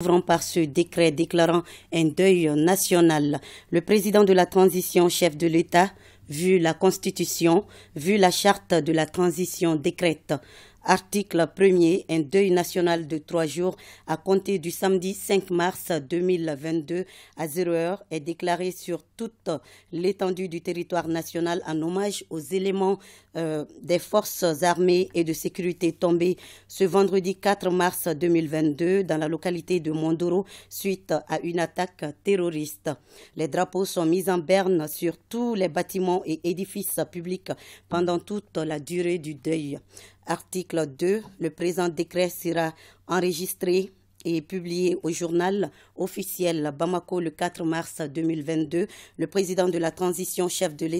ouvrant par ce décret déclarant un deuil national. Le président de la transition, chef de l'État, vu la Constitution, vu la charte de la transition décrète Article 1er, un deuil national de trois jours à compter du samedi 5 mars 2022 à 0 heure est déclaré sur toute l'étendue du territoire national en hommage aux éléments euh, des forces armées et de sécurité tombés ce vendredi 4 mars 2022 dans la localité de Mondoro suite à une attaque terroriste. Les drapeaux sont mis en berne sur tous les bâtiments et édifices publics pendant toute la durée du deuil. Article 2. Le présent décret sera enregistré et publié au journal officiel Bamako le 4 mars 2022. Le président de la transition, chef de l'État,